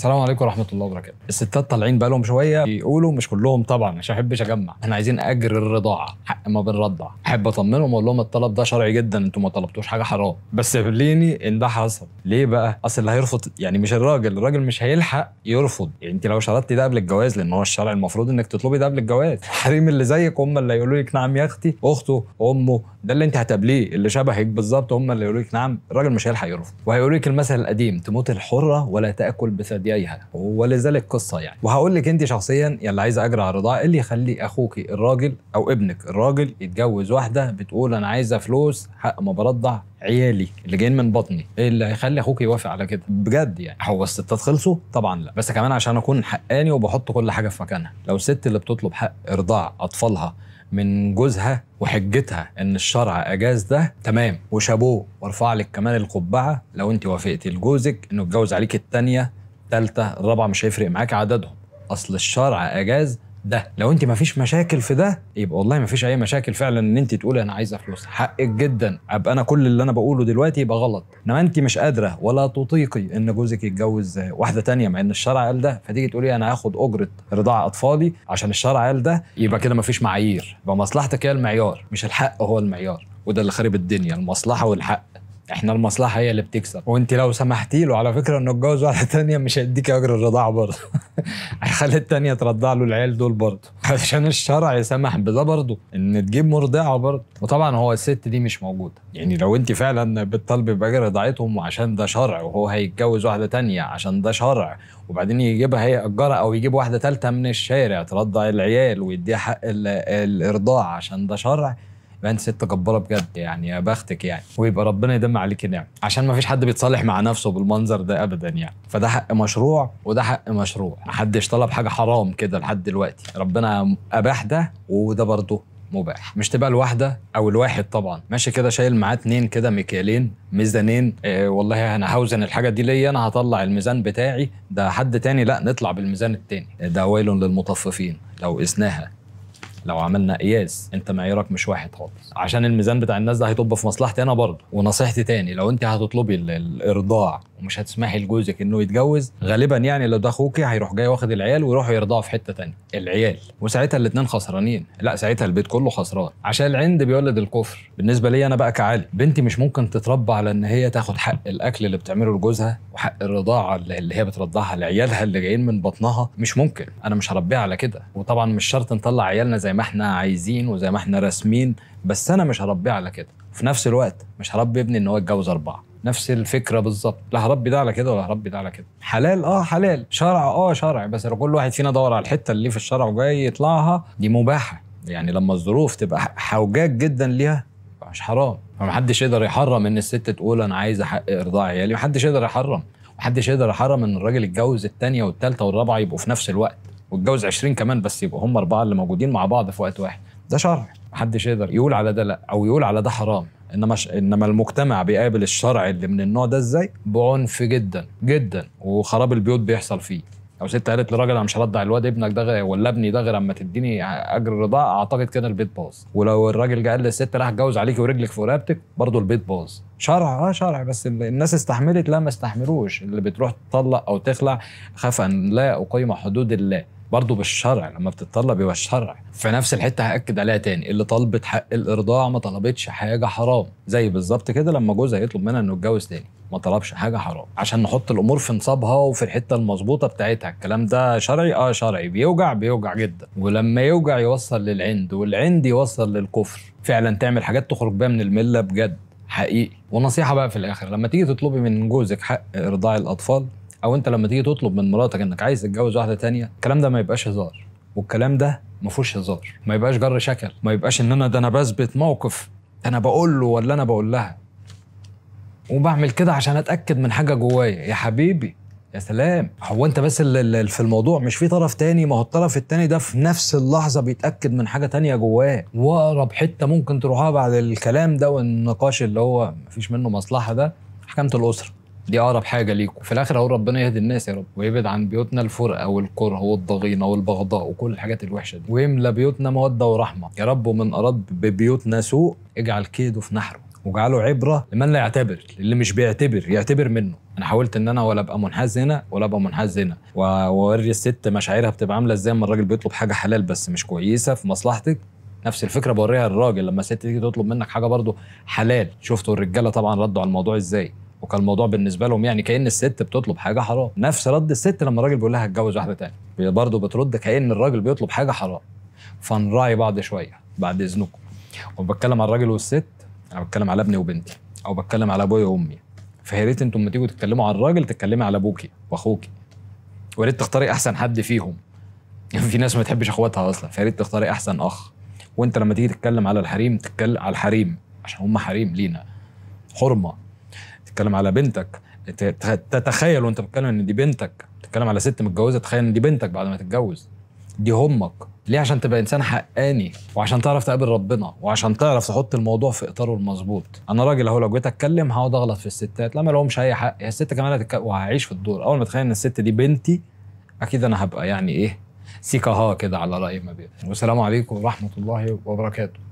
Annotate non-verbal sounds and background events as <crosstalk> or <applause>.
السلام عليكم ورحمه الله وبركاته الستات طالعين بالهم شويه يقولوا مش كلهم طبعا مش هحبش اجمع احنا عايزين اجر الرضاعه حق ما بنرضع احب اطمنهم واقول لهم الطلب ده شرعي جدا أنتم ما طلبتوش حاجه حرام بس ليني ان ده حصل ليه بقى اصل اللي هيرفض يعني مش الراجل الراجل مش هيلحق يرفض يعني انت لو شرطتي ده قبل الجواز لان هو الشرع المفروض انك تطلبي ده قبل الجواز الحريم اللي زيك هم اللي هيقولوا لك نعم يا اختي اخته امه ده اللي انت هتقابليه اللي شبهك بالظبط هم اللي يقولوا لك نعم الراجل مش هيلحق يرفض وهيقول لك المثل القديم تموت الحره ولا تاكل بثدييها ولذلك قصه يعني وهقول لك انت شخصيا يلي عايزه اجري على رضاها إيه اللي يخلي اخوك الراجل او ابنك الراجل يتجوز واحده بتقول انا عايزه فلوس حق ما برضع عيالي اللي جايين من بطني ايه اللي هيخلي اخوك يوافق على كده بجد يعني هو الستات خلصوا طبعا لا بس كمان عشان اكون حقاني وبحط كل حاجه في مكانها لو الست اللي بتطلب حق ارضاع اطفالها من جوزها وحجتها ان الشرع اجاز ده تمام وشابوه وارفع لك كمان القبعه لو انت وافقتي لجوزك انه اتجوز عليك الثانيه الثالثه الرابعه مش هيفرق معاك عددهم اصل الشرع اجاز ده لو انت ما فيش مشاكل في ده يبقى والله ما فيش اي مشاكل فعلا ان انت تقولي انا عايزه فلوس حقك جدا ابقى انا كل اللي انا بقوله دلوقتي يبقى غلط انما انت مش قادره ولا تطيقي ان جوزك يتجوز واحده تانية مع ان الشرع قال ده فتيجي تقولي انا هاخد اجره رضاع اطفالي عشان الشرع قال ده يبقى كده ما فيش معايير يبقى مصلحتك هي المعيار مش الحق هو المعيار وده اللي خرب الدنيا المصلحه والحق احنا المصلحه هي اللي بتكسب وانت لو سمحتي له على فكره انه اتجوز واحده تانية مش هيديك اجر الرضاعه برضه <laughs> هيخلي التانية ترضع له العيال دول برضه عشان الشرع يسمح بده برضه ان تجيب مرضعه برضه وطبعا هو الست دي مش موجوده يعني لو انت فعلا بتطلبي باجر رضاعتهم وعشان ده شرع وهو هيتجوز واحده تانية عشان ده شرع وبعدين يجيبها هي اجرها او يجيب واحده ثالثه من الشارع ترضع العيال ويديها حق الارضاع عشان ده شرع ما انت ست جباره بجد يعني يا بختك يعني ويبقى ربنا يدم عليك نعم عشان ما فيش حد بيتصالح مع نفسه بالمنظر ده ابدا يعني فده حق مشروع وده حق مشروع محدش طلب حاجه حرام كده لحد دلوقتي ربنا اباح ده وده برضه مباح مش تبقى الواحده او الواحد طبعا ماشي كده شايل معاه اتنين كده مكيالين ميزانين إيه والله انا هوزن الحاجه دي ليا انا هطلع الميزان بتاعي ده حد تاني لا نطلع بالميزان التاني ده ويل للمطففين لو قسناها لو عملنا قياس انت معيارك مش واحد خالص عشان الميزان بتاع الناس ده هيطب في مصلحتي انا برضه ونصيحتي تاني لو انت هتطلبي الارضاع ومش هتسمحي لجوزك انه يتجوز غالبا يعني لو ده اخوكي هيروح جاي واخد العيال ويروحوا يرضعوا في حته تانية العيال وساعتها الاثنين خسرانين لا ساعتها البيت كله خسران عشان العند بيولد الكفر بالنسبه لي انا بقى كعالي بنتي مش ممكن تتربى على ان هي تاخد حق الاكل اللي بتعمله لجوزها وحق الرضاعه اللي هي بترضعها لعيالها اللي جايين من بطنها مش ممكن انا مش هربيها على كده وطبعا مش شرط نطلع عيالنا زي زي ما احنا عايزين وزي ما احنا راسمين بس انا مش هربيه على كده وفي نفس الوقت مش هربي ابني ان هو يتجوز اربعه نفس الفكره بالظبط لا هربي ده على كده ولا هربي ده على كده حلال اه حلال شرع اه شرع بس لو كل واحد فينا دور على الحته اللي في الشرع وجاي يطلعها دي مباحه يعني لما الظروف تبقى حوجاك جدا ليها مش حرام فمحدش يقدر يحرم ان الست تقول انا عايزه حق ارضاع عيالي محدش يقدر يحرم محدش يقدر يحرم ان الراجل يتجوز الثانيه والثالثه والرابعه يبقوا في نفس الوقت واتجوز 20 كمان بس يبقوا هم اربعه اللي موجودين مع بعض في وقت واحد ده شرع محدش يقدر يقول على ده لا او يقول على ده حرام انما ش... انما المجتمع بيقابل الشرع اللي من النوع ده ازاي بعنف جدا جدا وخراب البيوت بيحصل فيه لو ست قالت لراجل انا مش هرضع الواد ابنك ده ولا ابني ده غير اما تديني اجر الرضاعة اعتقد كده البيت باظ ولو الراجل جه قال للست راح اتجوز عليك ورجلك في رقبتك برضه البيت باظ شرع اه شرع بس الناس استحملت لا ما استحملوش اللي بتروح تطلق او تخلع خاف ان لا اقيم حدود الله برضه بالشرع لما بتتطلب يبقى الشرع في نفس الحته هاكد عليها تاني اللي طلبت حق الارضاع ما طلبتش حاجه حرام زي بالظبط كده لما جوزها يطلب منها انه يتجوز تاني ما طلبش حاجه حرام عشان نحط الامور في نصابها وفي الحته المظبوطه بتاعتها الكلام ده شرعي اه شرعي بيوجع بيوجع جدا ولما يوجع يوصل للعند والعند يوصل للكفر فعلا تعمل حاجات تخرج بيها من المله بجد حقيقي ونصيحه بقى في الاخر لما تيجي تطلبي من جوزك حق ارضاع الاطفال او انت لما تيجي تطلب من مراتك انك عايز تتجوز واحده تانية الكلام ده ما يبقاش هزار والكلام ده ما فيهوش هزار ما يبقاش جر شكل ما يبقاش ان انا ده انا بثبت موقف انا بقول له ولا انا بقول لها وبعمل كده عشان اتاكد من حاجه جوايا يا حبيبي يا سلام هو انت بس اللي في الموضوع مش في طرف تاني ما هو الطرف التاني ده في نفس اللحظه بيتاكد من حاجه تانية جواه واقرب حته ممكن تروحها بعد الكلام ده والنقاش اللي هو مفيش منه مصلحه ده حكمه الاسره دي اقرب حاجه ليكم في الاخر اقول ربنا يهدي الناس يا رب ويبعد عن بيوتنا الفرقه والكره والضغينه والبغضاء وكل الحاجات الوحشه دي ويملى بيوتنا موده ورحمه يا رب ومن اراد ببيوتنا سوء اجعل كيده في نحره واجعله عبره لمن لا يعتبر اللي مش بيعتبر يعتبر منه انا حاولت ان انا ولا ابقى منحاز هنا ولا ابقى منحاز هنا واوري الست مشاعرها بتبقى عامله ازاي لما الراجل بيطلب حاجه حلال بس مش كويسه في مصلحتك نفس الفكره بوريها للراجل لما الست تيجي تطلب منك حاجه برضه حلال شفتوا الرجاله طبعا ردوا على الموضوع ازاي وكان الموضوع بالنسبه لهم يعني كان الست بتطلب حاجه حرام نفس رد الست لما الراجل بيقول لها هتجوز واحده هي برضه بترد كان الراجل بيطلب حاجه حرام فنراعي بعض شويه بعد اذنكم وبتكلم على الراجل والست انا بتكلم على ابني وبنتي او بتكلم على ابويا وامي فيا ريت انتم لما تيجوا تتكلموا على الراجل تتكلمي على ابوكي واخوكي ويا ريت تختاري احسن حد فيهم <laughs> في ناس ما تحبش اخواتها اصلا فيا ريت تختاري احسن اخ وانت لما تيجي تتكلم على الحريم تتكلم على الحريم عشان هم حريم لينا حرمه بتتكلم على بنتك تتخيل وانت بتتكلم ان دي بنتك بتتكلم على ست متجوزه تخيل ان دي بنتك بعد ما تتجوز دي همك ليه عشان تبقى انسان حقاني وعشان تعرف تقابل ربنا وعشان تعرف تحط الموضوع في اطاره المظبوط انا راجل اهو لو جيت اتكلم هقعد اغلط في الستات لا ما لهمش اي حق هي الست كمان وهعيش في الدور اول ما اتخيل ان الست دي بنتي اكيد انا هبقى يعني ايه سيكا ها كده على راي ما بيه والسلام عليكم ورحمه الله وبركاته